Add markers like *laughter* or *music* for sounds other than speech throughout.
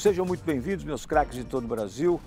Sejam muito bem-vindos, meus craques de todo o Brasil.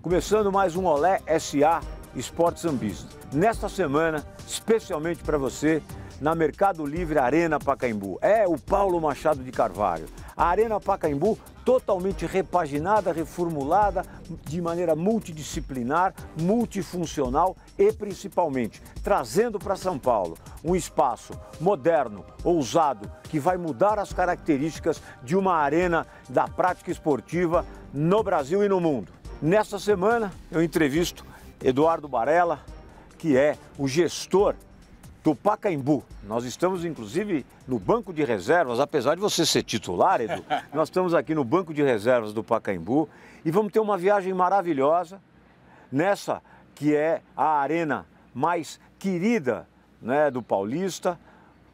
Começando mais um Olé SA Esportes Ambis. Nesta semana, especialmente para você, na Mercado Livre Arena Pacaembu. É o Paulo Machado de Carvalho. A Arena Pacaembu totalmente repaginada, reformulada, de maneira multidisciplinar, multifuncional e principalmente trazendo para São Paulo um espaço moderno, ousado, que vai mudar as características de uma arena da prática esportiva no Brasil e no mundo. Nesta semana eu entrevisto Eduardo Barella, que é o gestor do Pacaembu. Nós estamos, inclusive, no banco de reservas, apesar de você ser titular, Edu, *laughs* nós estamos aqui no banco de reservas do Pacaembu e vamos ter uma viagem maravilhosa nessa que é a arena mais querida né, do Paulista,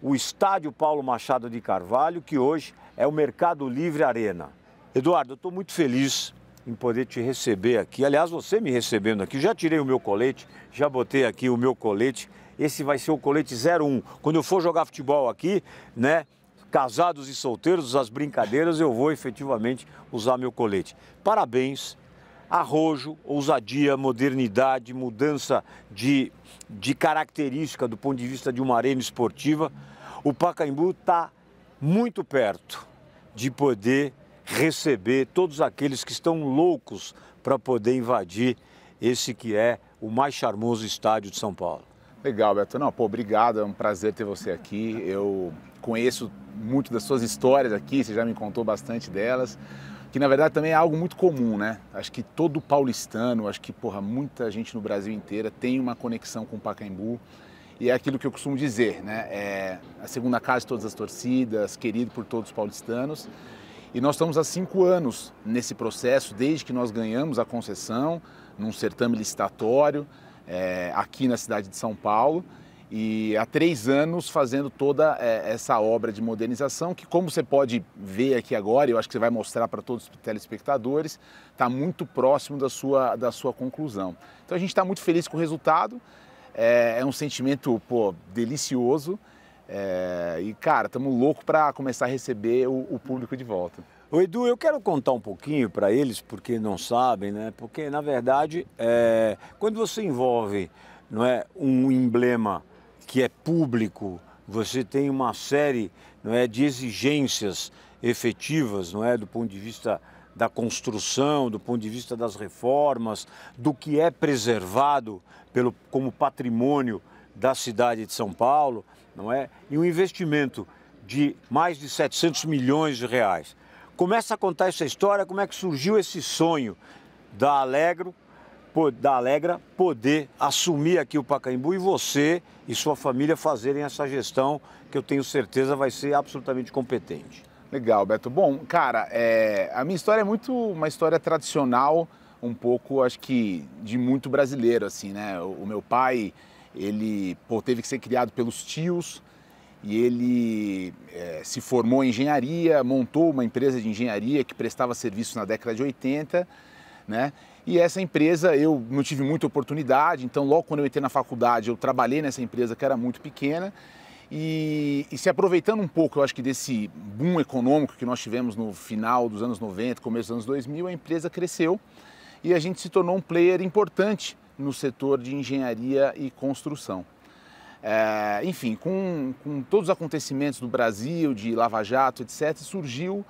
o estádio Paulo Machado de Carvalho, que hoje é o Mercado Livre Arena. Eduardo, eu estou muito feliz em poder te receber aqui. Aliás, você me recebendo aqui, já tirei o meu colete, já botei aqui o meu colete esse vai ser o colete 01. Quando eu for jogar futebol aqui, né? Casados e solteiros, as brincadeiras, eu vou efetivamente usar meu colete. Parabéns, arrojo, ousadia, modernidade, mudança de, de característica do ponto de vista de uma arena esportiva. O Pacaembu está muito perto de poder receber todos aqueles que estão loucos para poder invadir esse que é o mais charmoso estádio de São Paulo. Legal, Beto. Não, pô, obrigado, é um prazer ter você aqui. Eu conheço muito das suas histórias aqui, você já me contou bastante delas, que na verdade também é algo muito comum, né? Acho que todo paulistano, acho que, porra, muita gente no Brasil inteira tem uma conexão com o Pacaembu. E é aquilo que eu costumo dizer, né? É a segunda casa de todas as torcidas, querido por todos os paulistanos. E nós estamos há cinco anos nesse processo, desde que nós ganhamos a concessão, num certame licitatório é, aqui na cidade de São Paulo e há três anos fazendo toda é, essa obra de modernização, que como você pode ver aqui agora, eu acho que você vai mostrar para todos os telespectadores, está muito próximo da sua, da sua conclusão. Então a gente está muito feliz com o resultado, é, é um sentimento pô, delicioso é, e, cara, estamos loucos para começar a receber o, o público de volta. O Edu, eu quero contar um pouquinho para eles, porque não sabem, né? Porque, na verdade, é... quando você envolve não é, um emblema que é público, você tem uma série não é, de exigências efetivas, não é, do ponto de vista da construção, do ponto de vista das reformas, do que é preservado pelo, como patrimônio da cidade de São Paulo, não é? E um investimento de mais de 700 milhões de reais. Começa a contar essa história, como é que surgiu esse sonho da Alegro, da Alegra poder assumir aqui o Pacaembu e você e sua família fazerem essa gestão que eu tenho certeza vai ser absolutamente competente. Legal, Beto. Bom, cara, é, a minha história é muito uma história tradicional, um pouco, acho que, de muito brasileiro, assim, né? O, o meu pai, ele pô, teve que ser criado pelos tios, e ele é, se formou em engenharia, montou uma empresa de engenharia que prestava serviço na década de 80, né? E essa empresa eu não tive muita oportunidade, então logo quando eu entrei na faculdade eu trabalhei nessa empresa que era muito pequena e, e, se aproveitando um pouco, eu acho que desse boom econômico que nós tivemos no final dos anos 90, começo dos anos 2000, a empresa cresceu e a gente se tornou um player importante no setor de engenharia e construção é, enfim, com, com, todos os acontecimentos do Brasil, de Lava Jato, etc., surgiu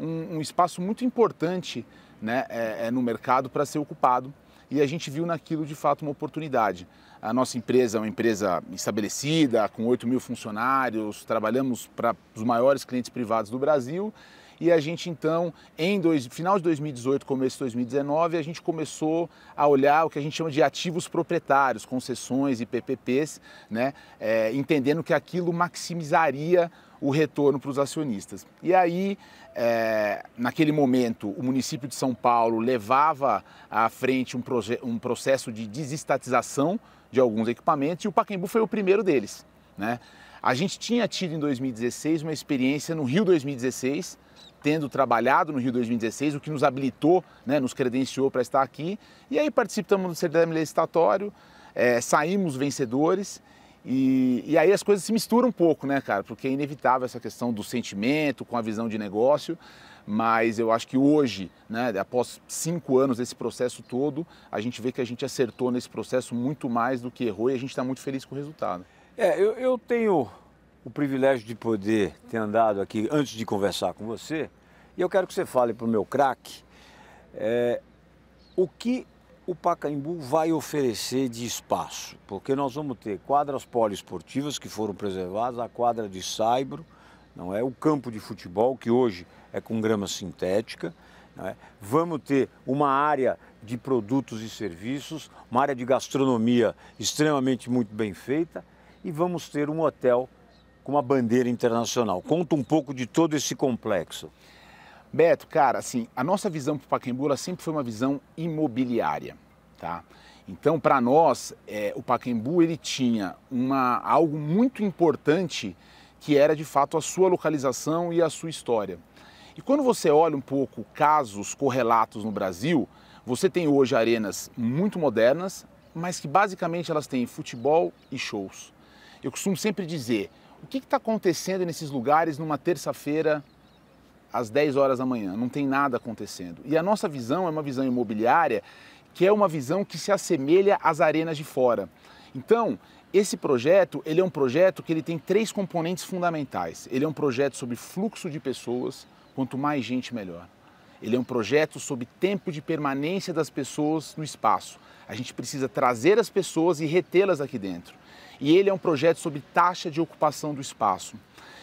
um, um espaço muito importante né, é, é no mercado para ser ocupado e a gente viu naquilo de fato uma oportunidade. A nossa empresa é uma empresa estabelecida, com 8 mil funcionários, trabalhamos para os maiores clientes privados do Brasil e a gente então, em dois, final de 2018, começo de 2019, a gente começou a olhar o que a gente chama de ativos proprietários, concessões e PPPs, né? É, entendendo que aquilo maximizaria o retorno para os acionistas. E aí, é, naquele momento, o município de São Paulo levava à frente um, um processo de desestatização de alguns equipamentos e o Pacaembu foi o primeiro deles. Né? A gente tinha tido em 2016 uma experiência no Rio 2016, tendo trabalhado no Rio 2016, o que nos habilitou, né, nos credenciou para estar aqui. E aí participamos do certame licitatório, é, saímos vencedores. E, e, aí as coisas se misturam um pouco, né, cara? Porque é inevitável essa questão do sentimento com a visão de negócio. Mas eu acho que hoje, né, após cinco anos desse processo todo, a gente vê que a gente acertou nesse processo muito mais do que errou e a gente está muito feliz com o resultado. É, eu, eu tenho o privilégio de poder ter andado aqui antes de conversar com você. E eu quero que você fale para o meu craque é, o que o Pacaembu vai oferecer de espaço. Porque nós vamos ter quadras poliesportivas que foram preservadas, a quadra de saibro, não é? o campo de futebol, que hoje é com grama sintética. É? Vamos ter uma área de produtos e serviços, uma área de gastronomia extremamente muito bem feita e vamos ter um hotel com uma bandeira internacional. Conta um pouco de todo esse complexo. Beto, cara, assim, a nossa visão para o Pacaembu sempre foi uma visão imobiliária, tá? Então, para nós, é, o Pacaembu ele tinha uma, algo muito importante que era de fato a sua localização e a sua história. E quando você olha um pouco casos correlatos no Brasil, você tem hoje arenas muito modernas, mas que basicamente elas têm futebol e shows. Eu costumo sempre dizer, o que está acontecendo nesses lugares numa terça-feira às 10 horas da manhã? Não tem nada acontecendo. E a nossa visão é uma visão imobiliária que é uma visão que se assemelha às arenas de fora. Então, esse projeto, ele é um projeto que ele tem três componentes fundamentais. Ele é um projeto sobre fluxo de pessoas, quanto mais gente melhor. Ele é um projeto sobre tempo de permanência das pessoas no espaço. A gente precisa trazer as pessoas e retê-las aqui dentro e ele é um projeto sobre taxa de ocupação do espaço.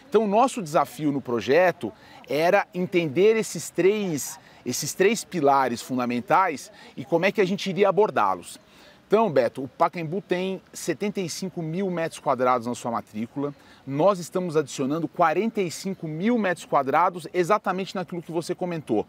Então, o nosso desafio no projeto era entender esses três, esses três pilares fundamentais e como é que a gente iria abordá-los. Então, Beto, o Pacaembu tem 75 mil metros quadrados na sua matrícula. Nós estamos adicionando 45 mil metros quadrados exatamente naquilo que você comentou,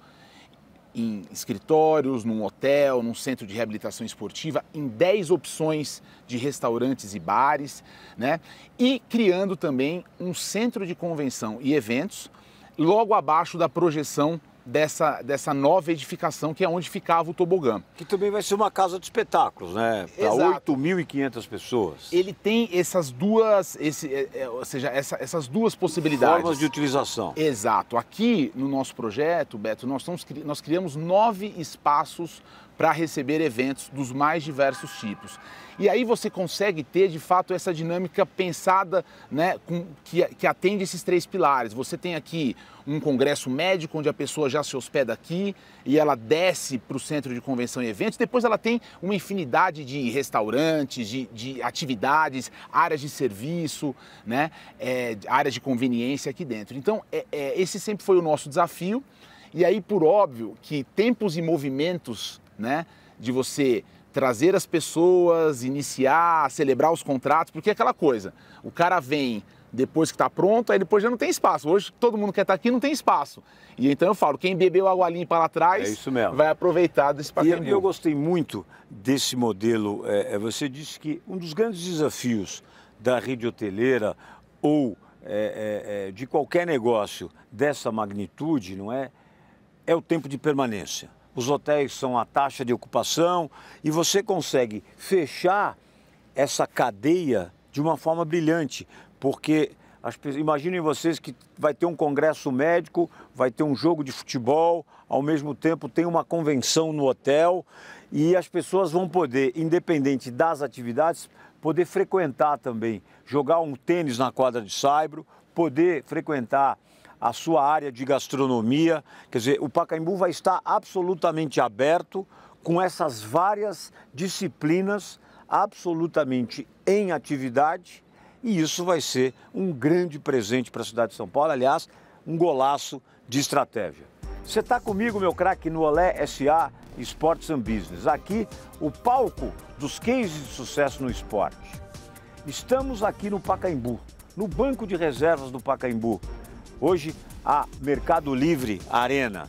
em escritórios, num hotel, num centro de reabilitação esportiva, em 10 opções de restaurantes e bares, né? E criando também um centro de convenção e eventos logo abaixo da projeção dessa, dessa nova edificação que é onde ficava o tobogã. Que também vai ser uma casa de espetáculos, né? Para 8.500 pessoas. Ele tem essas duas, esse, é, é, ou seja, essa, essas duas possibilidades. Formas de utilização. Exato. Aqui no nosso projeto, Beto, nós, estamos, nós criamos nove espaços para receber eventos dos mais diversos tipos. E aí você consegue ter, de fato, essa dinâmica pensada, né, com, que, que atende esses três pilares. Você tem aqui um congresso médico, onde a pessoa já se hospeda aqui e ela desce para o centro de convenção e eventos. Depois ela tem uma infinidade de restaurantes, de, de atividades, áreas de serviço, né, é, áreas de conveniência aqui dentro. Então, é, é, esse sempre foi o nosso desafio. E aí, por óbvio, que tempos e movimentos né? De você trazer as pessoas, iniciar, celebrar os contratos, porque é aquela coisa. O cara vem depois que está pronto, aí depois já não tem espaço. Hoje todo mundo quer estar tá aqui, não tem espaço. E então eu falo, quem bebeu água limpa lá atrás é vai aproveitar desse pacote. E eu gostei muito desse modelo. É, é, você disse que um dos grandes desafios da rede hoteleira ou é, é, é de qualquer negócio dessa magnitude, não é? É o tempo de permanência os hotéis são a taxa de ocupação e você consegue fechar essa cadeia de uma forma brilhante, porque as, imaginem vocês que vai ter um congresso médico, vai ter um jogo de futebol, ao mesmo tempo tem uma convenção no hotel e as pessoas vão poder, independente das atividades, poder frequentar também, jogar um tênis na quadra de saibro, poder frequentar a sua área de gastronomia. Quer dizer, o Pacaembu vai estar absolutamente aberto com essas várias disciplinas absolutamente em atividade e isso vai ser um grande presente para a cidade de São Paulo. Aliás, um golaço de estratégia. Você está comigo, meu craque, no Olé SA Sports and Business. Aqui, o palco dos cases de sucesso no esporte. Estamos aqui no Pacaembu, no banco de reservas do Pacaembu, hoje a Mercado Livre Arena.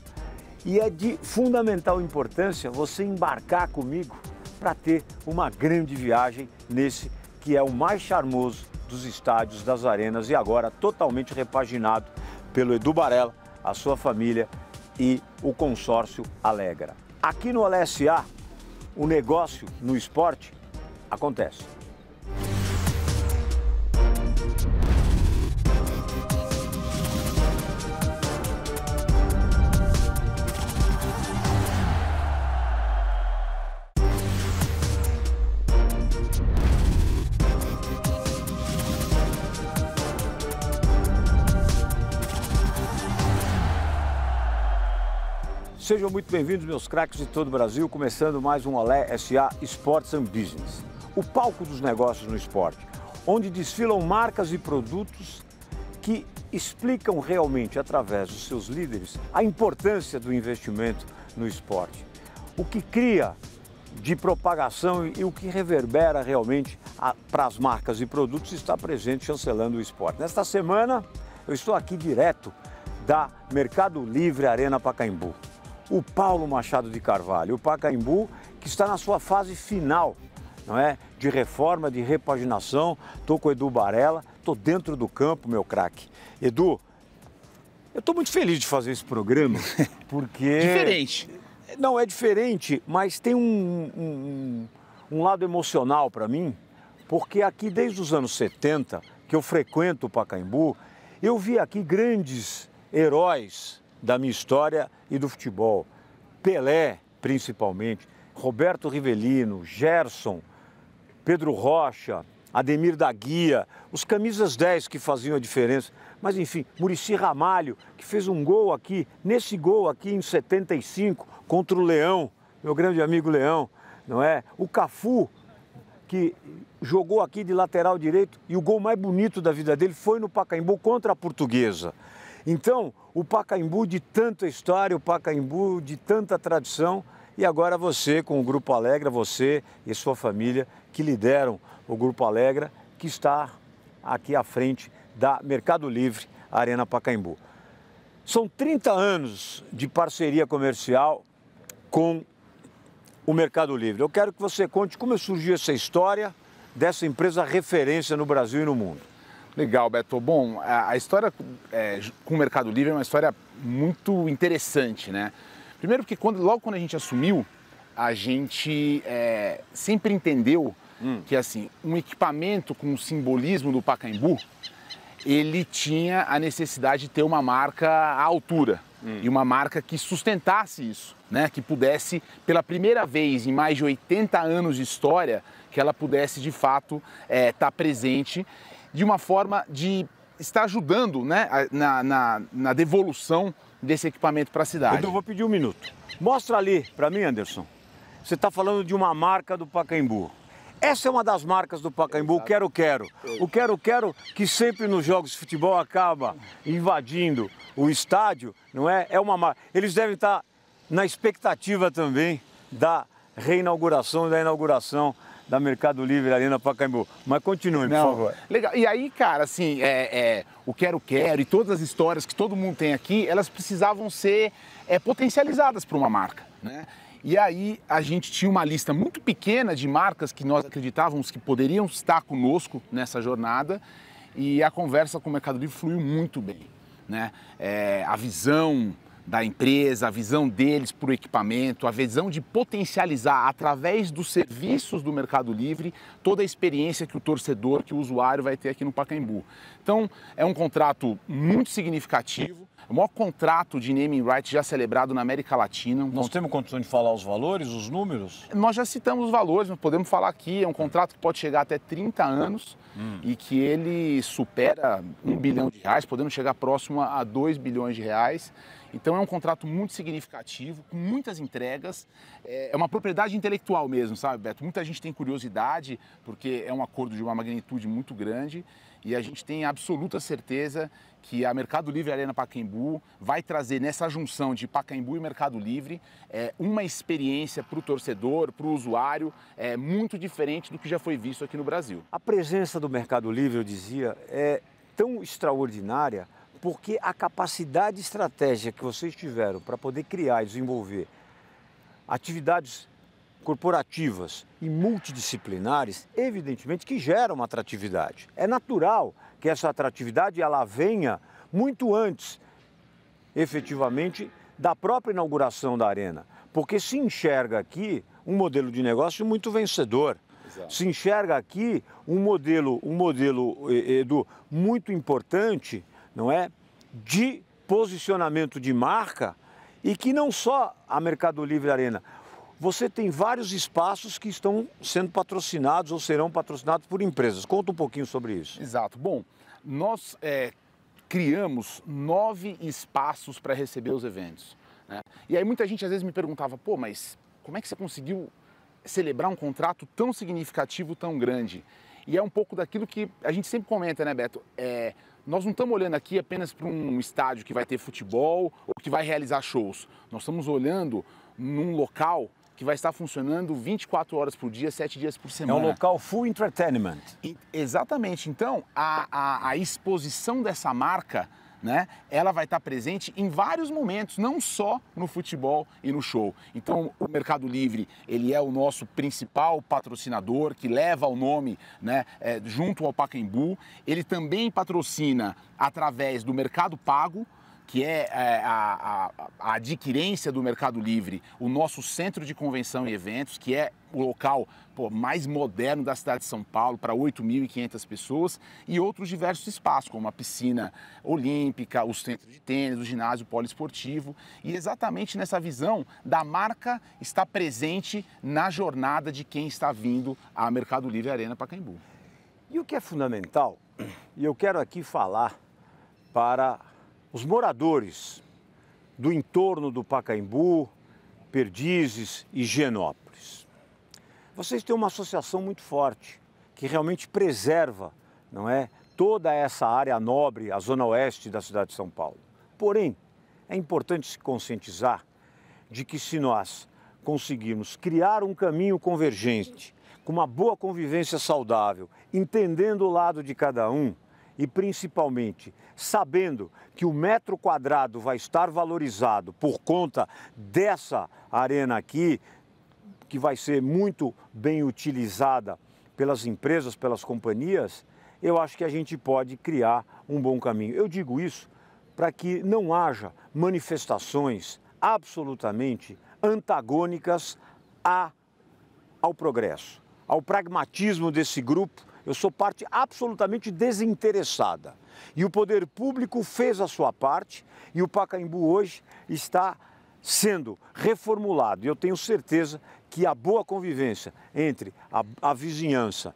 E é de fundamental importância você embarcar comigo para ter uma grande viagem nesse que é o mais charmoso dos estádios das arenas e agora totalmente repaginado pelo Edu Barella, a sua família e o consórcio Alegra. Aqui no LSA, o negócio no esporte acontece. Sejam muito bem-vindos, meus craques de todo o Brasil, começando mais um Olé SA Sports and Business, o palco dos negócios no esporte, onde desfilam marcas e produtos que explicam realmente, através dos seus líderes, a importância do investimento no esporte. O que cria de propagação e o que reverbera realmente para as marcas e produtos está presente chancelando o esporte. Nesta semana, eu estou aqui direto da Mercado Livre Arena Pacaembu o Paulo Machado de Carvalho, o Pacaembu, que está na sua fase final, não é? De reforma, de repaginação. Estou com o Edu Barella, estou dentro do campo, meu craque. Edu, eu estou muito feliz de fazer esse programa, *laughs* porque. Diferente. Não, é diferente, mas tem um, um, um lado emocional para mim, porque aqui desde os anos 70, que eu frequento o Pacaembu, eu vi aqui grandes heróis da minha história e do futebol. Pelé, principalmente, Roberto Rivelino, Gerson, Pedro Rocha, Ademir da Guia, os camisas 10 que faziam a diferença. Mas enfim, Murici Ramalho, que fez um gol aqui, nesse gol aqui em 75 contra o Leão, meu grande amigo Leão, não é? O Cafu, que jogou aqui de lateral direito e o gol mais bonito da vida dele foi no Pacaembu contra a Portuguesa. Então, o Pacaembu de tanta história, o Pacaembu de tanta tradição, e agora você, com o Grupo Alegra, você e sua família que lideram o Grupo Alegra, que está aqui à frente da Mercado Livre Arena Pacaembu. São 30 anos de parceria comercial com o Mercado Livre. Eu quero que você conte como surgiu essa história dessa empresa referência no Brasil e no mundo. Legal, Beto. Bom, a, história é, com o Mercado Livre é uma história muito interessante, né? Primeiro porque quando, logo quando a gente assumiu, a gente é, sempre entendeu hum. que assim um equipamento com o simbolismo do Pacaembu, ele tinha a necessidade de ter uma marca à altura hum. e uma marca que sustentasse isso, né? Que pudesse, pela primeira vez em mais de 80 anos de história, que ela pudesse de fato estar é, tá presente de uma forma de estar ajudando né, na, na, na devolução desse equipamento para a cidade. Então, eu vou pedir um minuto. Mostra ali para mim, Anderson. Você está falando de uma marca do Pacaembu. Essa é uma das marcas do Pacaembu, o Quero Quero. O Quero Quero que sempre nos jogos de futebol acaba invadindo o estádio, não é? É uma marca. Eles devem estar tá na expectativa também da reinauguração, da inauguração da Mercado Livre ali na Pacaembu. Mas continue, Não, por favor. Legal. E aí, cara, assim, é, é, o Quero Quero e todas as histórias que todo mundo tem aqui, elas precisavam ser é, potencializadas para uma marca, né? E aí a gente tinha uma lista muito pequena de marcas que nós acreditávamos que poderiam estar conosco nessa jornada e a conversa com o Mercado Livre fluiu muito bem. Né? É, a visão, da empresa, a visão deles para o equipamento, a visão de potencializar através dos serviços do Mercado Livre toda a experiência que o torcedor, que o usuário vai ter aqui no Pacaembu. Então, é um contrato muito significativo. É o maior contrato de naming rights já celebrado na América Latina. Um Nós cont... temos condição de falar os valores, os números? Nós já citamos os valores, mas podemos falar aqui. É um contrato que pode chegar até 30 anos hum. e que ele supera 1 bilhão de reais, podendo chegar próximo a 2 bilhões de reais. Então é um contrato muito significativo, com muitas entregas. É, é uma propriedade intelectual mesmo, sabe, Beto? Muita gente tem curiosidade, porque é um acordo de uma magnitude muito grande e a gente tem absoluta certeza que a Mercado Livre Arena Pacaembu vai trazer nessa junção de Pacaembu e Mercado Livre é, uma experiência para o torcedor, para o usuário, é, muito diferente do que já foi visto aqui no Brasil. A presença do Mercado Livre, eu dizia, é tão extraordinária porque a capacidade estratégica que vocês tiveram para poder criar e desenvolver atividades corporativas e multidisciplinares, evidentemente que gera uma atratividade. É natural que essa atratividade ela venha muito antes, efetivamente, da própria inauguração da arena, porque se enxerga aqui um modelo de negócio muito vencedor. Exato. Se enxerga aqui um modelo, um modelo Edu, muito importante, não é, de posicionamento de marca e que não só a Mercado Livre Arena. Você tem vários espaços que estão sendo patrocinados ou serão patrocinados por empresas. Conta um pouquinho sobre isso. Exato. Bom, nós é, criamos nove espaços para receber os eventos. Né? E aí muita gente às vezes me perguntava, pô, mas como é que você conseguiu celebrar um contrato tão significativo, tão grande? E é um pouco daquilo que a gente sempre comenta, né, Beto? É, nós não estamos olhando aqui apenas para um estádio que vai ter futebol ou que vai realizar shows. Nós estamos olhando num local que vai estar funcionando 24 horas por dia, 7 dias por semana. É um local full entertainment. E, exatamente. Então, a, a, a exposição dessa marca né? Ela vai estar presente em vários momentos, não só no futebol e no show. Então, o Mercado Livre, ele é o nosso principal patrocinador que leva o nome, né, é, junto ao Pacaembu. Ele também patrocina através do Mercado Pago, que é, é a, a, a adquirência do Mercado Livre, o nosso centro de convenção e eventos, que é o local pô, mais moderno da cidade de São Paulo, para 8.500 pessoas, e outros diversos espaços, como a piscina olímpica, o centro de tênis, o ginásio poliesportivo. E exatamente nessa visão da marca está presente na jornada de quem está vindo a Mercado Livre Arena Pacaembu. E o que é fundamental, e eu quero aqui falar para os moradores do entorno do Pacaembu, Perdizes e Genópolis. Vocês têm uma associação muito forte que realmente preserva, não é, toda essa área nobre, a zona oeste da cidade de São Paulo. Porém, é importante se conscientizar de que se nós conseguirmos criar um caminho convergente, com uma boa convivência saudável, entendendo o lado de cada um, e, principalmente, sabendo que o metro quadrado vai estar valorizado por conta dessa arena aqui, que vai ser muito bem utilizada pelas empresas, pelas companhias, eu acho que a gente pode criar um bom caminho. Eu digo isso para que não haja manifestações absolutamente antagônicas a, ao progresso, ao pragmatismo desse grupo eu sou parte absolutamente desinteressada. E o poder público fez a sua parte e o Pacaembu hoje está sendo reformulado. E eu tenho certeza que a boa convivência entre a, a vizinhança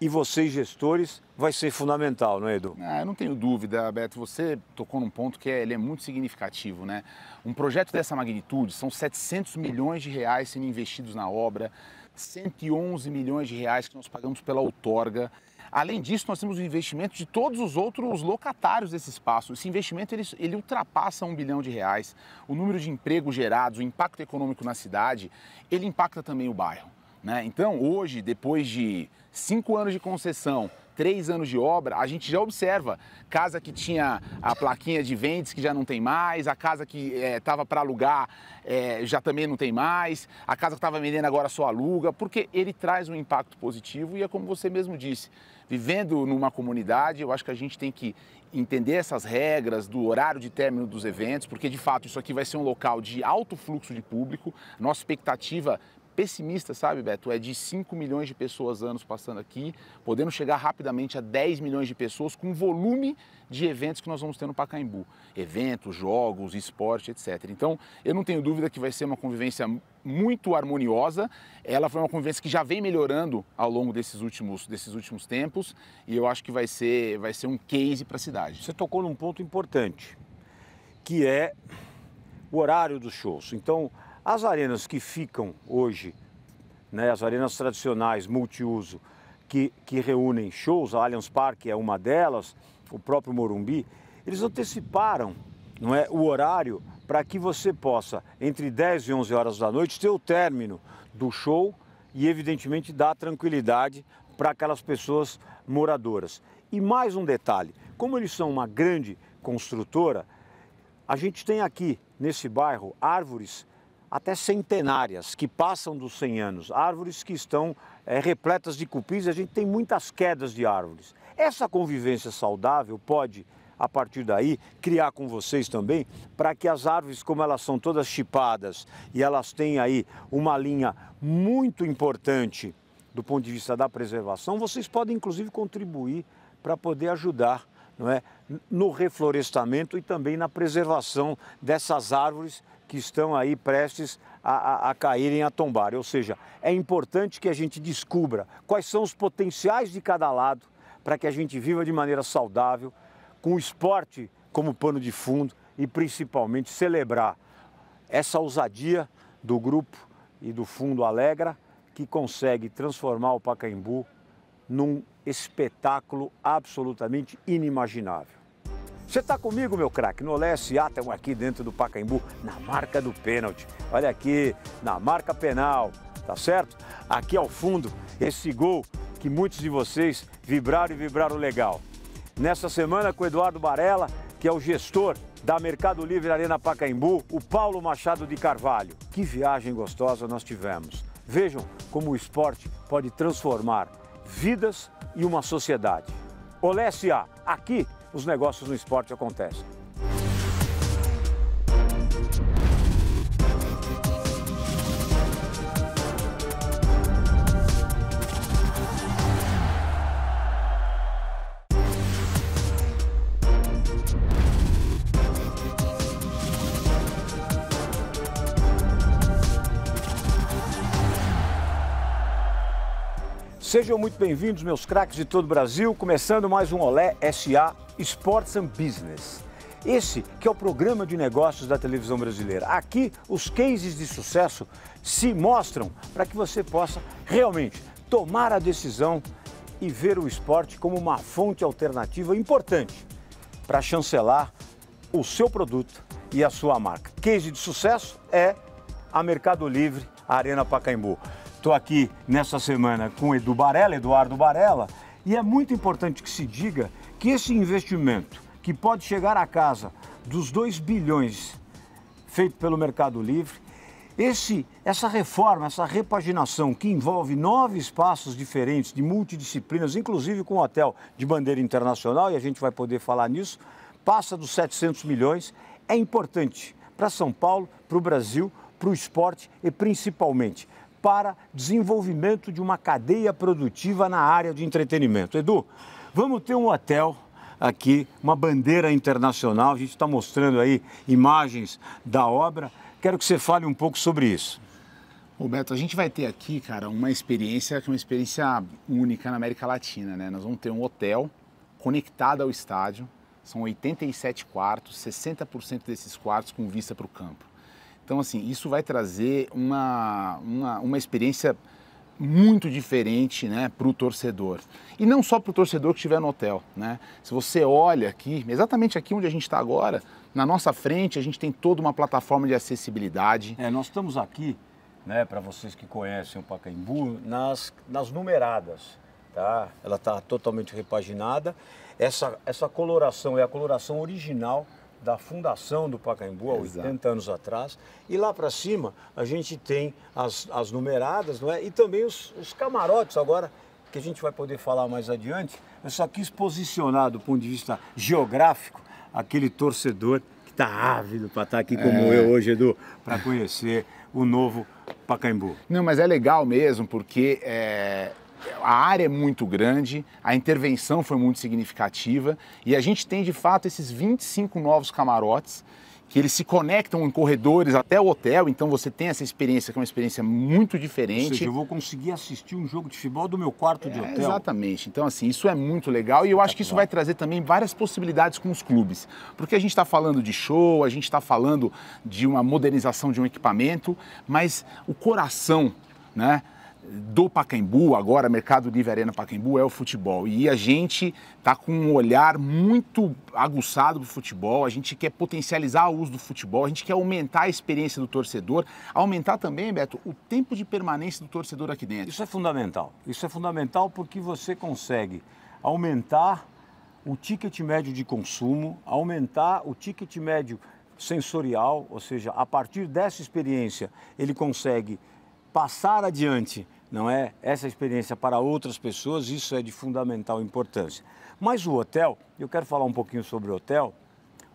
e vocês, gestores, vai ser fundamental, não é, Edu? Ah, eu não tenho dúvida, Beto. Você tocou num ponto que é, ele é muito significativo, né? Um projeto dessa magnitude, são 700 milhões de reais sendo investidos na obra, 111 milhões de reais que nós pagamos pela outorga. Além disso, nós temos o investimento de todos os outros locatários desse espaço. Esse investimento ele, ele, ultrapassa um bilhão de reais. O número de empregos gerados, o impacto econômico na cidade, ele impacta também o bairro. Né? Então, hoje, depois de cinco anos de concessão, três anos de obra, a gente já observa casa que tinha a plaquinha de vendas que já não tem mais, a casa que estava eh, é, para alugar é, já também não tem mais, a casa que estava vendendo agora só aluga, porque ele traz um impacto positivo e é como você mesmo disse, vivendo numa comunidade, eu acho que a gente tem que entender essas regras do horário de término dos eventos, porque de fato isso aqui vai ser um local de alto fluxo de público. Nossa expectativa pessimista, sabe, Beto, é de 5 milhões de pessoas anos passando aqui, podendo chegar rapidamente a 10 milhões de pessoas com o volume de eventos que nós vamos ter no Pacaembu. Eventos, jogos, esporte, etc. Então, eu não tenho dúvida que vai ser uma convivência muito harmoniosa. Ela foi uma convivência que já vem melhorando ao longo desses últimos, desses últimos tempos e eu acho que vai ser, vai ser um case para a cidade. Você tocou num ponto importante, que é o horário dos shows. Então, as arenas que ficam hoje, né, as arenas tradicionais, multiuso, que, que reúnem shows, a Allianz Parque é uma delas, o próprio Morumbi, eles anteciparam não é, o horário para que você possa, entre 10 e 11 horas da noite, ter o término do show e, evidentemente, dar tranquilidade para aquelas pessoas moradoras. E mais um detalhe: como eles são uma grande construtora, a gente tem aqui nesse bairro árvores até centenárias, que passam dos 100 anos, árvores que estão é, repletas de cupins, a gente tem muitas quedas de árvores. Essa convivência saudável pode, a partir daí, criar com vocês também, para que as árvores, como elas são todas chipadas e elas têm aí uma linha muito importante do ponto de vista da preservação, vocês podem inclusive contribuir para poder ajudar não é, no reflorestamento e também na preservação dessas árvores que estão aí prestes a, a, a, caírem, a tombar. Ou seja, é importante que a gente descubra quais são os potenciais de cada lado para que a gente viva de maneira saudável, com o esporte como pano de fundo e principalmente celebrar essa ousadia do grupo e do Fundo Alegra que consegue transformar o Pacaembu num espetáculo absolutamente inimaginável. Você está comigo, meu craque? No Leste Atam aqui dentro do Pacaembu, na marca do pênalti. Olha aqui, na marca penal, tá certo? Aqui ao fundo, esse gol que muitos de vocês vibraram e vibraram legal. Nessa semana com o Eduardo Barella, que é o gestor da Mercado Livre Arena Pacaembu, o Paulo Machado de Carvalho. Que viagem gostosa nós tivemos. Vejam como o esporte pode transformar vidas e uma sociedade. Olé S.A., aqui os negócios no esporte acontecem. Sejam muito bem-vindos, meus craques de todo o Brasil, começando mais um Olé SA Sports and Business. Esse que é o programa de negócios da televisão brasileira. Aqui, os cases de sucesso se mostram para que você possa realmente tomar a decisão e ver o esporte como uma fonte alternativa importante para chancelar o seu produto e a sua marca. Case de sucesso é a Mercado Livre a Arena Pacaembu. Estou aqui nessa semana com Edu Barella, Eduardo Barella, e é muito importante que se diga que esse investimento, que pode chegar à casa dos 2 bilhões feito pelo Mercado Livre, esse, essa reforma, essa repaginação que envolve nove espaços diferentes de multidisciplinas, inclusive com hotel de bandeira internacional, e a gente vai poder falar nisso, passa dos 700 milhões, é importante para São Paulo, para o Brasil, para o esporte e principalmente para desenvolvimento de uma cadeia produtiva na área de entretenimento. Edu, vamos ter um hotel aqui, uma bandeira internacional, a gente está mostrando aí imagens da obra. Quero que você fale um pouco sobre isso. Roberto, a gente vai ter aqui, cara, uma experiência que é uma experiência única na América Latina, né? Nós vamos ter um hotel conectado ao estádio, são 87 quartos, 60% desses quartos com vista para o campo. Então, assim, isso vai trazer uma, uma, uma experiência muito diferente né, para o torcedor. E não só para o torcedor que estiver no hotel. Né? Se você olha aqui, exatamente aqui onde a gente está agora, na nossa frente a gente tem toda uma plataforma de acessibilidade. É, nós estamos aqui, né, para vocês que conhecem o Pacaembu, nas, nas numeradas. Tá? Ela está totalmente repaginada. Essa, essa coloração é a coloração original da fundação do Pacaembu, há 80 anos atrás. E lá para cima a gente tem as, as numeradas, não é? E também os, os camarotes agora, que a gente vai poder falar mais adiante. Eu só quis posicionar do ponto de vista geográfico aquele torcedor que está ávido para estar tá aqui como é. eu hoje, Edu, para conhecer o novo Pacaembu. Não, mas é legal mesmo, porque é, a área é muito grande, a intervenção foi muito significativa e a gente tem de fato esses 25 novos camarotes que eles se conectam em corredores até o hotel, então você tem essa experiência que é uma experiência muito diferente. Ou seja, eu vou conseguir assistir um jogo de futebol do meu quarto é, de hotel. Exatamente. Então, assim, isso é muito legal e eu acho que isso vai trazer também várias possibilidades com os clubes. Porque a gente está falando de show, a gente está falando de uma modernização de um equipamento, mas o coração, né? do Pacaembu, agora Mercado Livre Arena Pacaembu, é o futebol. E a gente está com um olhar muito aguçado para o futebol, a gente quer potencializar o uso do futebol, a gente quer aumentar a experiência do torcedor, aumentar também, Beto, o tempo de permanência do torcedor aqui dentro. Isso é fundamental. Isso é fundamental porque você consegue aumentar o ticket médio de consumo, aumentar o ticket médio sensorial, ou seja, a partir dessa experiência ele consegue passar adiante não é? Essa experiência para outras pessoas, isso é de fundamental importância. Mas o hotel, eu quero falar um pouquinho sobre o hotel,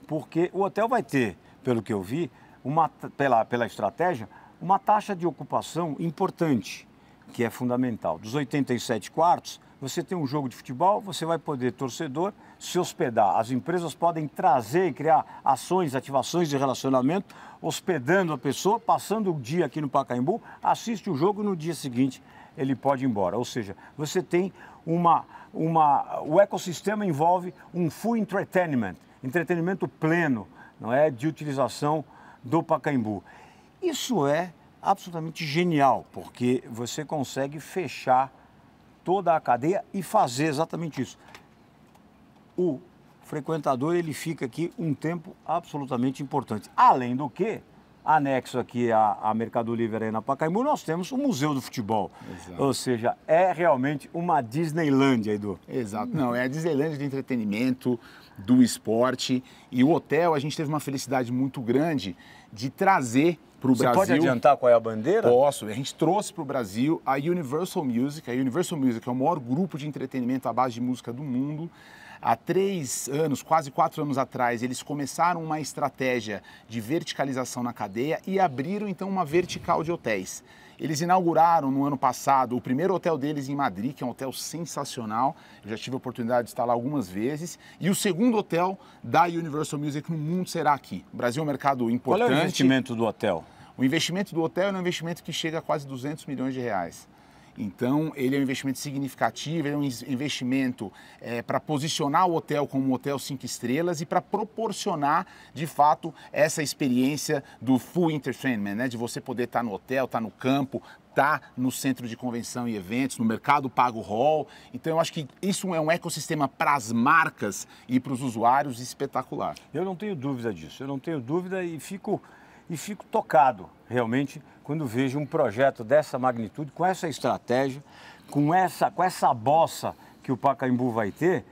porque o hotel vai ter, pelo que eu vi, uma, pela, pela estratégia, uma taxa de ocupação importante que é fundamental. Dos 87 quartos, você tem um jogo de futebol, você vai poder, torcedor, se hospedar. As empresas podem trazer e criar ações, ativações de relacionamento, hospedando a pessoa, passando o dia aqui no Pacaembu, assiste o jogo no dia seguinte ele pode ir embora. Ou seja, você tem uma, uma o ecossistema envolve um full entertainment, entretenimento pleno, não é de utilização do Pacaembu. Isso é absolutamente genial, porque você consegue fechar toda a cadeia e fazer exatamente isso. O frequentador ele fica aqui um tempo absolutamente importante. Além do que, anexo aqui a, a Mercado Livre na Pacaembu, nós temos o Museu do Futebol. Exato. Ou seja, é realmente uma Disneylândia, Edu. Exato. Não, é a Disneylândia de entretenimento, do esporte. E o hotel, a gente teve uma felicidade muito grande de trazer para o Brasil. Você pode adiantar qual é a bandeira? Posso. A gente trouxe para o Brasil a Universal Music. A Universal Music é o maior grupo de entretenimento à base de música do mundo. Há três anos, quase quatro anos atrás, eles começaram uma estratégia de verticalização na cadeia e abriram então uma vertical de hotéis. Eles inauguraram no ano passado o primeiro hotel deles em Madrid, que é um hotel sensacional. Eu já tive a oportunidade de estar lá algumas vezes. E o segundo hotel da Universal Music no mundo será aqui. O Brasil é um mercado importante. Qual é o investimento do hotel? O investimento do hotel é um investimento que chega a quase 200 milhões de reais. Então, ele é um investimento significativo, é um investimento é, para posicionar o hotel como um hotel cinco estrelas e para proporcionar, de fato, essa experiência do full entertainment, né? de você poder estar tá no hotel, estar tá no campo, estar tá no centro de convenção e eventos, no mercado pago hall. Então, eu acho que isso é um ecossistema para as marcas e para os usuários espetacular. Eu não tenho dúvida disso, eu não tenho dúvida e fico e fico tocado realmente quando vejo um projeto dessa magnitude, com essa estratégia, com essa, com essa bossa que o Pacaembu vai ter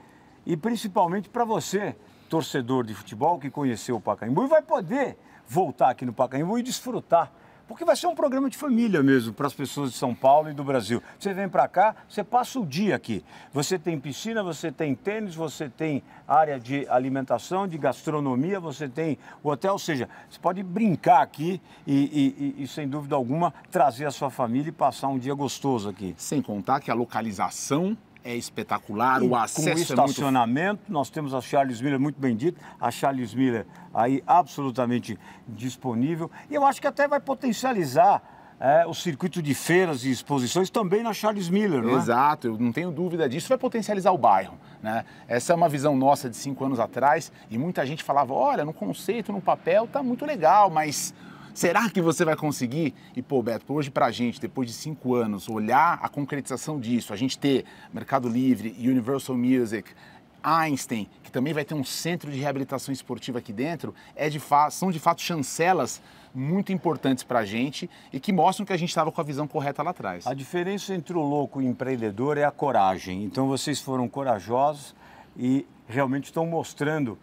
e principalmente para você, torcedor de futebol que conheceu o Pacaembu e vai poder voltar aqui no Pacaembu e desfrutar porque vai ser um programa de família mesmo para as pessoas de São Paulo e do Brasil. Você vem para cá, você passa o dia aqui. Você tem piscina, você tem tênis, você tem área de alimentação, de gastronomia, você tem hotel, ou seja, você pode brincar aqui e, e, e sem dúvida alguma trazer a sua família e passar um dia gostoso aqui. Sem contar que a localização é espetacular, e o acesso com o estacionamento, é muito... nós temos a Charles Miller muito bem dito, a Charles Miller aí absolutamente disponível. E eu acho que até vai potencializar é, o circuito de feiras e exposições também na Charles Miller, né? Exato, eu não tenho dúvida disso, vai potencializar o bairro. Né? Essa é uma visão nossa de cinco anos atrás e muita gente falava: olha, no conceito, no papel, tá muito legal, mas Será que você vai conseguir? E, pô, Beto, hoje para a gente, depois de cinco anos, olhar a concretização disso, a gente ter Mercado Livre, Universal Music, Einstein, que também vai ter um centro de reabilitação esportiva aqui dentro, é de são de fato chancelas muito importantes para a gente e que mostram que a gente estava com a visão correta lá atrás. A diferença entre o louco e o empreendedor é a coragem. Então vocês foram corajosos e realmente estão mostrando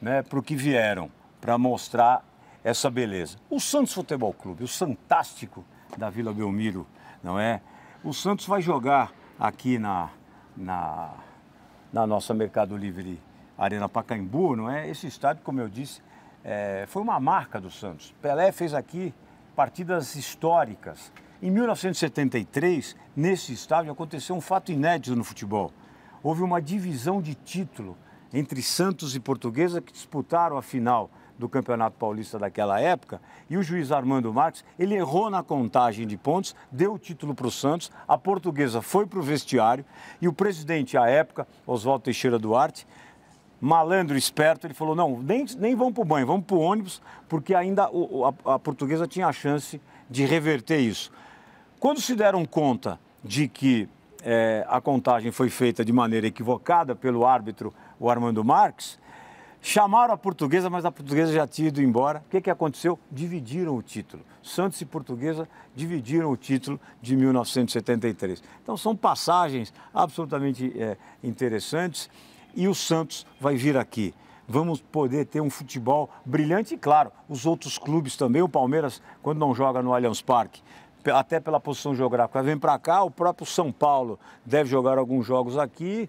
né, para o que vieram, para mostrar essa beleza. O Santos Futebol Clube, o Santástico da Vila Belmiro, não é? O Santos vai jogar aqui na, na, na nossa Mercado Livre Arena Pacaembu, não é? Esse estádio, como eu disse, é, foi uma marca do Santos. Pelé fez aqui partidas históricas. Em 1973, nesse estádio, aconteceu um fato inédito no futebol. Houve uma divisão de título entre Santos e Portuguesa que disputaram a final do Campeonato Paulista daquela época, e o juiz Armando Marques, ele errou na contagem de pontos, deu o título para o Santos, a portuguesa foi para o vestiário, e o presidente à época, Oswaldo Teixeira Duarte, malandro, esperto, ele falou, não, nem, nem vão para o banho, vamos para o ônibus, porque ainda o, a, a portuguesa tinha a chance de reverter isso. Quando se deram conta de que é, a contagem foi feita de maneira equivocada pelo árbitro, o Armando Marques, Chamaram a portuguesa, mas a portuguesa já tinha ido embora. O que, que aconteceu? Dividiram o título. Santos e Portuguesa dividiram o título de 1973. Então são passagens absolutamente é, interessantes e o Santos vai vir aqui. Vamos poder ter um futebol brilhante e, claro, os outros clubes também. O Palmeiras, quando não joga no Allianz Parque, até pela posição geográfica, vem para cá. O próprio São Paulo deve jogar alguns jogos aqui.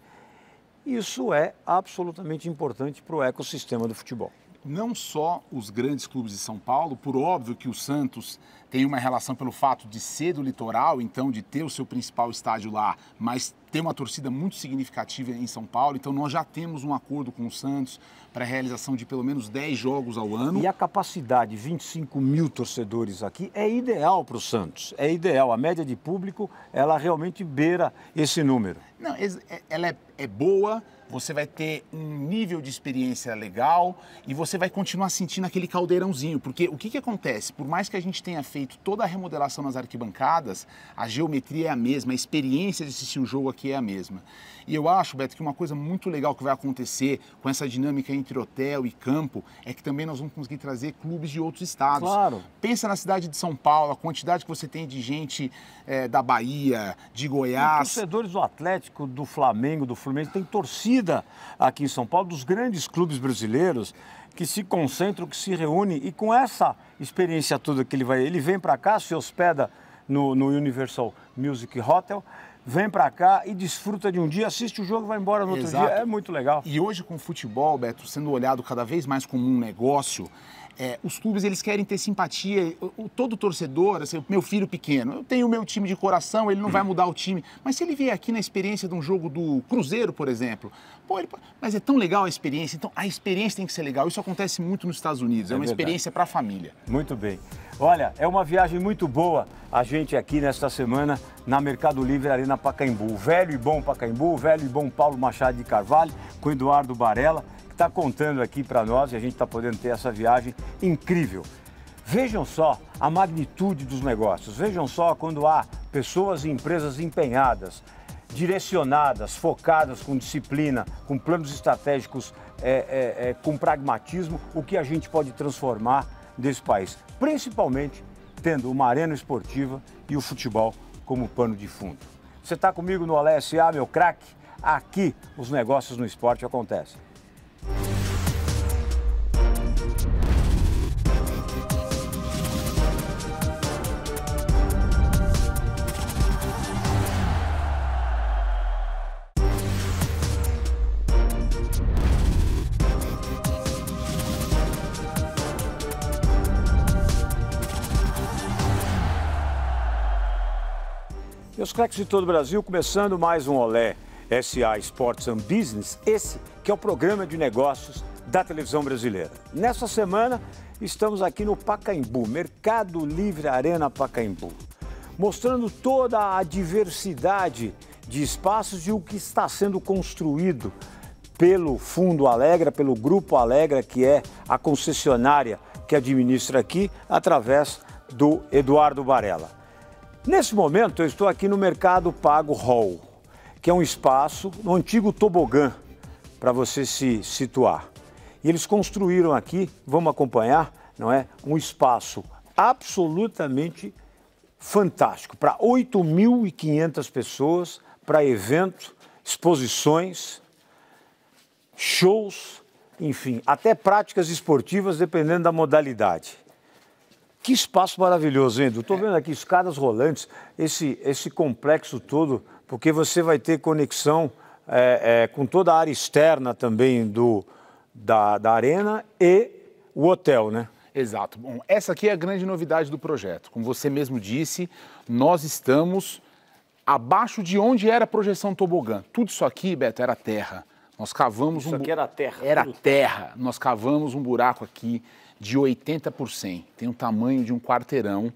Isso é absolutamente importante para o ecossistema do futebol não só os grandes clubes de São Paulo, por óbvio que o Santos tem uma relação pelo fato de ser do litoral, então de ter o seu principal estádio lá, mas tem uma torcida muito significativa em São Paulo, então nós já temos um acordo com o Santos para a realização de pelo menos 10 jogos ao ano. E a capacidade, 25 mil torcedores aqui, é ideal para o Santos, é ideal. A média de público, ela realmente beira esse número. Não, é, ela é, é boa, você vai ter um nível de experiência legal e você vai continuar sentindo aquele caldeirãozinho. Porque o que, que acontece? Por mais que a gente tenha feito toda a remodelação nas arquibancadas, a geometria é a mesma, a experiência de assistir um jogo aqui é a mesma. E eu acho, Beto, que uma coisa muito legal que vai acontecer com essa dinâmica entre hotel e campo é que também nós vamos conseguir trazer clubes de outros estados. Claro. Pensa na cidade de São Paulo, a quantidade que você tem de gente é, da Bahia, de Goiás. Os torcedores do Atlético, do Flamengo, do Fluminense, tem torcida aqui em São Paulo, dos grandes clubes brasileiros que se concentram, que se reúnem e com essa experiência toda que ele vai, ele vem para cá, se hospeda no, no Universal Music Hotel, vem para cá e desfruta de um dia, assiste o jogo e vai embora no outro Exato. dia. É muito legal. E hoje com o futebol, Beto, sendo olhado cada vez mais como um negócio, é, os clubes eles querem ter simpatia. O, o todo torcedor, assim, meu filho pequeno, eu tenho o meu time de coração, ele não vai mudar o time. Mas se ele vier aqui na experiência de um jogo do Cruzeiro, por exemplo, pô, ele, mas é tão legal a experiência, então a experiência tem que ser legal. Isso acontece muito nos Estados Unidos, é, é uma verdade. experiência para a família. Muito bem. Olha, é uma viagem muito boa a gente aqui nesta semana na Mercado Livre Arena Pacaembu. O velho e bom Pacaembu, o velho e bom Paulo Machado de Carvalho, com Eduardo Barella está contando aqui para nós e a gente está podendo ter essa viagem incrível. Vejam só a magnitude dos negócios, vejam só quando há pessoas e empresas empenhadas, direcionadas, focadas com disciplina, com planos estratégicos, é, é, é, com pragmatismo, o que a gente pode transformar desse país, principalmente tendo uma arena esportiva e o futebol como pano de fundo. Você está comigo no Olé SA, meu craque? Aqui os negócios no esporte acontecem. Meus craques de todo o Brasil, começando mais um Olé. SA Sports and Business, esse que é o programa de negócios da televisão brasileira. Nessa semana, estamos aqui no Pacaembu, Mercado Livre Arena Pacaembu, mostrando toda a diversidade de espaços e o que está sendo construído pelo Fundo Alegra, pelo Grupo Alegra, que é a concessionária que administra aqui, através do Eduardo Barella. Nesse momento, eu estou aqui no Mercado Pago Hall, que é um espaço, um antigo tobogã, para você se situar. E eles construíram aqui, vamos acompanhar, não é? Um espaço absolutamente fantástico para 8.500 pessoas, para eventos, exposições, shows, enfim, até práticas esportivas, dependendo da modalidade. Que espaço maravilhoso, hein? Estou é. vendo aqui escadas rolantes, esse, esse complexo todo porque você vai ter conexão é, é, com toda a área externa também do, da, da arena e o hotel, né? Exato. Bom, essa aqui é a grande novidade do projeto. Como você mesmo disse, nós estamos abaixo de onde era a projeção tobogã. Tudo isso aqui, Beto, era terra. Nós cavamos isso um. Isso aqui era terra. Era terra. Nós cavamos um buraco aqui de 80 por Tem o tamanho de um quarteirão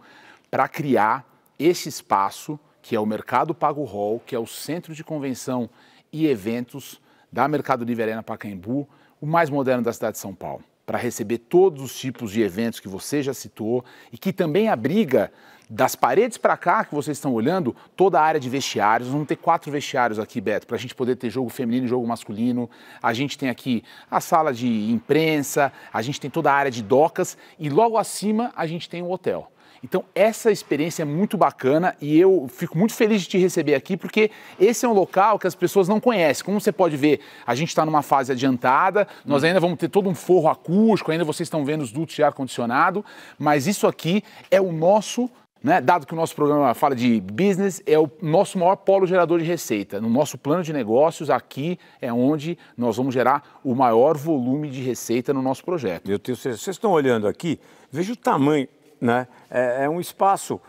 para criar esse espaço que é o Mercado Pago Hall, que é o centro de convenção e eventos da Mercado Livre Arena Pacaembu, o mais moderno da cidade de São Paulo, para receber todos os tipos de eventos que você já citou e que também abriga das paredes para cá que vocês estão olhando toda a área de vestiários. Vamos ter quatro vestiários aqui, Beto, para a gente poder ter jogo feminino e jogo masculino. A gente tem aqui a sala de imprensa, a gente tem toda a área de docas e logo acima a gente tem o um hotel. Então, essa experiência é muito bacana e eu fico muito feliz de te receber aqui, porque esse é um local que as pessoas não conhecem. Como você pode ver, a gente está numa fase adiantada, nós hum. ainda vamos ter todo um forro acústico, ainda vocês estão vendo os dutos de ar-condicionado, mas isso aqui é o nosso né? Dado que o nosso programa fala de business, é o nosso maior polo gerador de receita. No nosso plano de negócios, aqui é onde nós vamos gerar o maior volume de receita no nosso projeto. Eu tenho certeza. Vocês estão olhando aqui, veja o tamanho. Né? É, é um espaço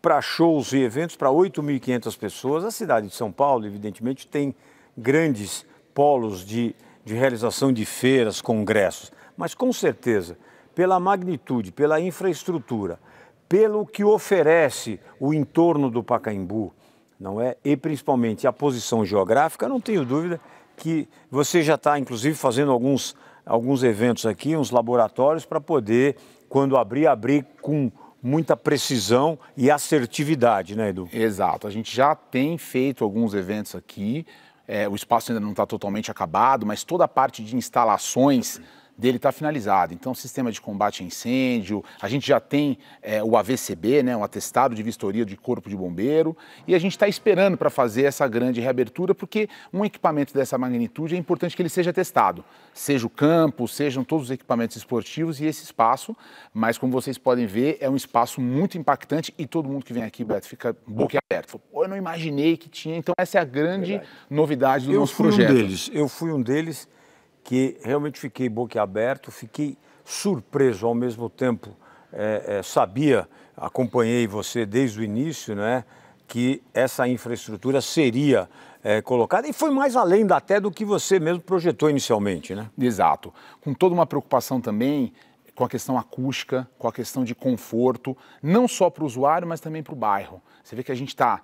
para shows e eventos para 8.500 pessoas. A cidade de São Paulo, evidentemente, tem grandes polos de, de realização de feiras, congressos. Mas, com certeza, pela magnitude, pela infraestrutura, pelo que oferece o entorno do Pacaembu, não é? E principalmente a posição geográfica, não tenho dúvida que você já está, inclusive, fazendo alguns, alguns eventos aqui, uns laboratórios para poder quando abrir, abrir com muita precisão e assertividade, né, Edu? Exato. A gente já tem feito alguns eventos aqui. É, o espaço ainda não está totalmente acabado, mas toda a parte de instalações dele está finalizado. Então, sistema de combate a incêndio, a gente já tem é, o AVCB, né, um atestado de vistoria de corpo de bombeiro, e a gente está esperando para fazer essa grande reabertura, porque um equipamento dessa magnitude é importante que ele seja testado, seja o campo, sejam todos os equipamentos esportivos e esse espaço, mas como vocês podem ver, é um espaço muito impactante e todo mundo que vem aqui, Beto, fica boquiaberto. Pô, eu não imaginei que tinha, então essa é a grande Verdade. novidade do eu nosso projeto. Um deles, eu fui um deles que realmente fiquei boquiaberto, fiquei surpreso ao mesmo tempo. É, é, sabia, acompanhei você desde o início, né, que essa infraestrutura seria é, colocada e foi mais além até do que você mesmo projetou inicialmente, né? Exato. Com toda uma preocupação também com a questão acústica, com a questão de conforto, não só para o usuário, mas também para o bairro. Você vê que a gente está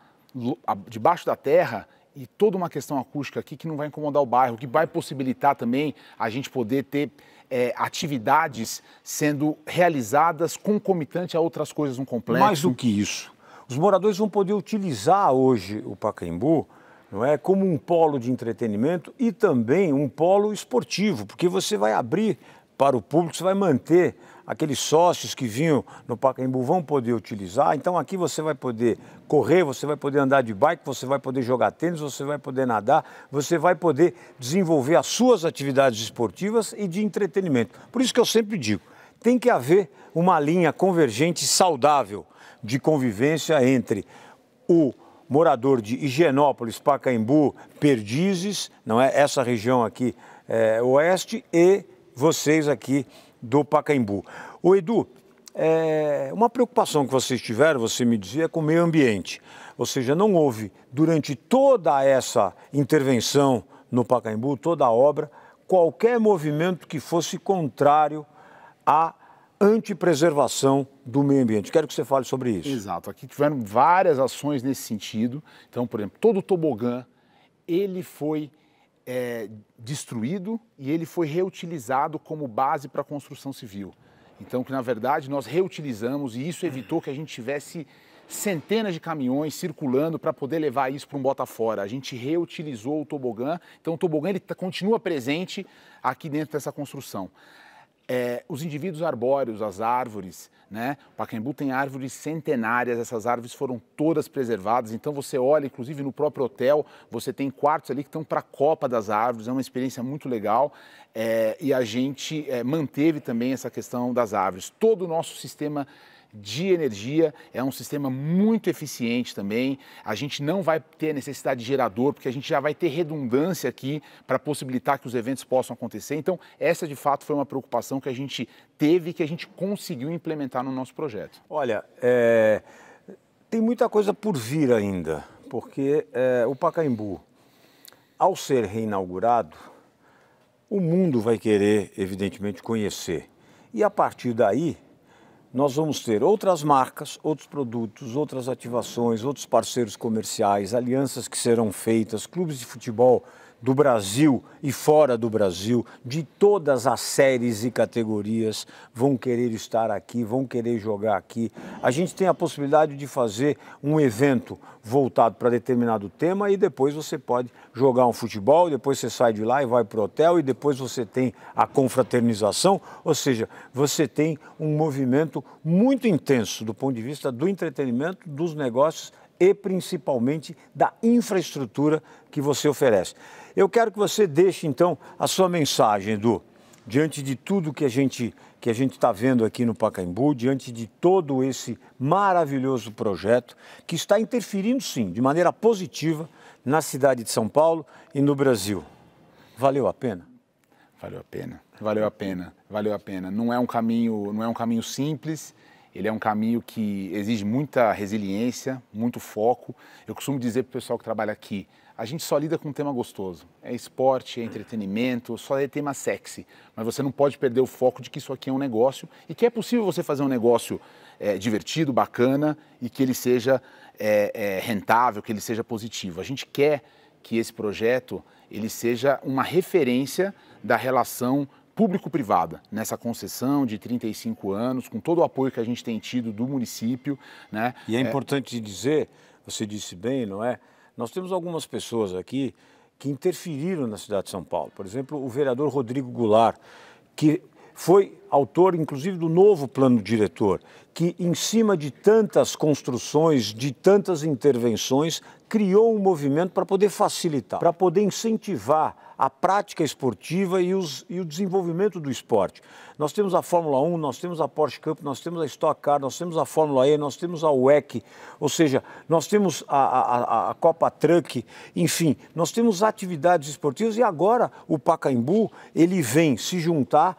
debaixo da terra e toda uma questão acústica aqui que não vai incomodar o bairro, que vai possibilitar também a gente poder ter é, atividades sendo realizadas concomitante a outras coisas no complexo. Mais do que isso, os moradores vão poder utilizar hoje o Pacaembu não é como um polo de entretenimento e também um polo esportivo, porque você vai abrir para o público, você vai manter aqueles sócios que vinham no Pacaembu vão poder utilizar. Então aqui você vai poder correr, você vai poder andar de bike, você vai poder jogar tênis, você vai poder nadar, você vai poder desenvolver as suas atividades esportivas e de entretenimento. Por isso que eu sempre digo, tem que haver uma linha convergente saudável de convivência entre o morador de Higienópolis, Pacaembu, Perdizes, não é essa região aqui é, oeste e vocês aqui do Pacaembu. O Edu, é, uma preocupação que vocês tiveram, você me dizia, é com o meio ambiente. Ou seja, não houve, durante toda essa intervenção no Pacaembu, toda a obra, qualquer movimento que fosse contrário à antipreservação do meio ambiente. Quero que você fale sobre isso. Exato. Aqui tiveram várias ações nesse sentido. Então, por exemplo, todo o tobogã, ele foi é, destruído e ele foi reutilizado como base para a construção civil. Então, que na verdade nós reutilizamos e isso evitou que a gente tivesse centenas de caminhões circulando para poder levar isso para um bota fora. A gente reutilizou o tobogã, então o tobogã ele tá, continua presente aqui dentro dessa construção é, os indivíduos arbóreos, as árvores, né? O Pacaembu tem árvores centenárias, essas árvores foram todas preservadas. Então você olha, inclusive no próprio hotel, você tem quartos ali que estão para a copa das árvores. É uma experiência muito legal. É, e a gente é, manteve também essa questão das árvores. Todo o nosso sistema de energia, é um sistema muito eficiente também. A gente não vai ter necessidade de gerador, porque a gente já vai ter redundância aqui para possibilitar que os eventos possam acontecer. Então, essa de fato foi uma preocupação que a gente teve que a gente conseguiu implementar no nosso projeto. Olha, é... tem muita coisa por vir ainda, porque é, o Pacaembu, ao ser reinaugurado, o mundo vai querer, evidentemente, conhecer. E a partir daí, nós vamos ter outras marcas, outros produtos, outras ativações, outros parceiros comerciais, alianças que serão feitas, clubes de futebol do Brasil e fora do Brasil, de todas as séries e categorias, vão querer estar aqui, vão querer jogar aqui. A gente tem a possibilidade de fazer um evento voltado para determinado tema e depois você pode jogar um futebol, depois você sai de lá e vai para o hotel e depois você tem a confraternização, ou seja, você tem um movimento muito intenso do ponto de vista do entretenimento, dos negócios e principalmente da infraestrutura que você oferece. Eu quero que você deixe então a sua mensagem, Edu, diante de tudo que a gente que a gente está vendo aqui no Pacaembu, diante de todo esse maravilhoso projeto que está interferindo sim, de maneira positiva na cidade de São Paulo e no Brasil. Valeu a pena? Valeu a pena. Valeu a pena. Valeu a pena. Não é um caminho, não é um caminho simples. Ele é um caminho que exige muita resiliência, muito foco. Eu costumo dizer para o pessoal que trabalha aqui, a gente só lida com um tema gostoso. É esporte, é entretenimento, só é tema sexy. Mas você não pode perder o foco de que isso aqui é um negócio e que é possível você fazer um negócio é, divertido, bacana e que ele seja é, é, rentável, que ele seja positivo. A gente quer que esse projeto ele seja uma referência da relação público-privada nessa concessão de 35 anos, com todo o apoio que a gente tem tido do município. Né? E é, é. importante é... dizer, você disse bem, não é? Nós temos algumas pessoas aqui que interferiram na cidade de São Paulo. Por exemplo, o vereador Rodrigo Goulart, que foi autor, inclusive, do novo plano diretor, que, em cima de tantas construções, de tantas intervenções, criou um movimento para poder facilitar, para poder incentivar a prática esportiva e, os, e, o desenvolvimento do esporte. Nós temos a Fórmula 1, nós temos a Porsche Cup, nós temos a Stock Car, nós temos a Fórmula E, nós temos a WEC, ou seja, nós temos a, a, a Copa Truck, enfim, nós temos atividades esportivas e agora o Pacaembu ele vem se juntar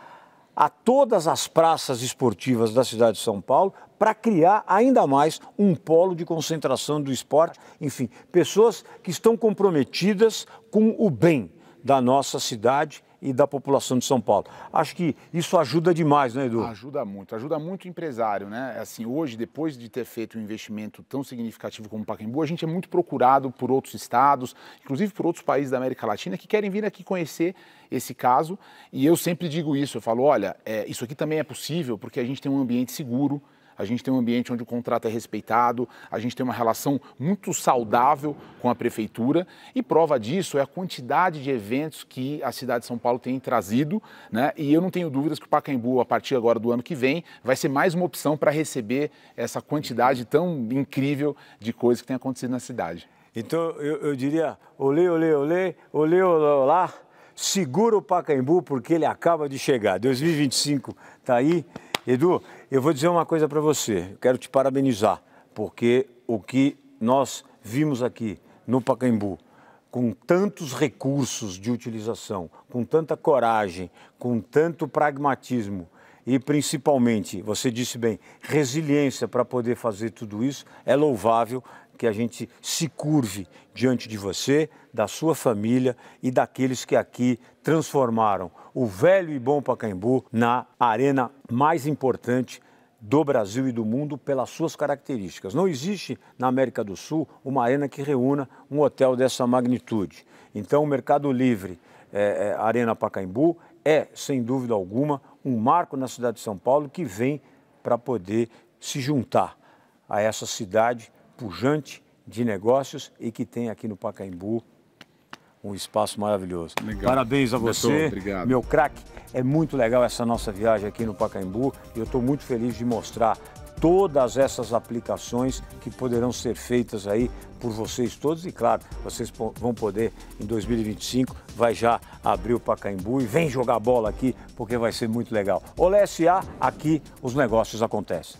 a todas as praças esportivas da cidade de São Paulo para criar ainda mais um polo de concentração do esporte. Enfim, pessoas que estão comprometidas com o bem da nossa cidade e da população de São Paulo. Acho que isso ajuda demais, né, Edu? Ajuda muito, ajuda muito o empresário, né? É assim, hoje, depois de ter feito um investimento tão significativo como o Pacaembu, a gente é muito procurado por outros estados, inclusive por outros países da América Latina que querem vir aqui conhecer esse caso. E eu sempre digo isso, eu falo, olha, é, isso aqui também é possível porque a gente tem um ambiente seguro, a gente tem um ambiente onde o contrato é respeitado, a gente tem uma relação muito saudável com a prefeitura e prova disso é a quantidade de eventos que a cidade de São Paulo tem trazido, né? E eu não tenho dúvidas que o Pacaembu, a partir agora do ano que vem, vai ser mais uma opção para receber essa quantidade tão incrível de coisas que tem acontecido na cidade. Então eu, eu diria, olê, olê, olê, olê, olê, olá, segura o Pacaembu porque ele acaba de chegar. 2025 está aí. Edu, eu vou dizer uma coisa para você, eu quero te parabenizar, porque o que nós vimos aqui no Pacaembu, com tantos recursos de utilização, com tanta coragem, com tanto pragmatismo e principalmente, você disse bem, resiliência para poder fazer tudo isso é louvável que a gente se curve diante de você, da sua família e daqueles que aqui transformaram o velho e bom Pacaembu na arena mais importante do Brasil e do mundo pelas suas características. Não existe na América do Sul uma arena que reúna um hotel dessa magnitude. Então, o Mercado Livre é, é, Arena Pacaembu é, sem dúvida alguma, um marco na cidade de São Paulo que vem para poder se juntar a essa cidade pujante de negócios e que tem aqui no Pacaembu um espaço maravilhoso. Legal. Parabéns a você, meu craque. É muito legal essa nossa viagem aqui no Pacaembu e eu estou muito feliz de mostrar todas essas aplicações que poderão ser feitas aí por vocês todos e claro, vocês vão poder em 2025 vai já abrir o Pacaembu e vem jogar bola aqui porque vai ser muito legal. Olé SA, aqui os negócios acontecem.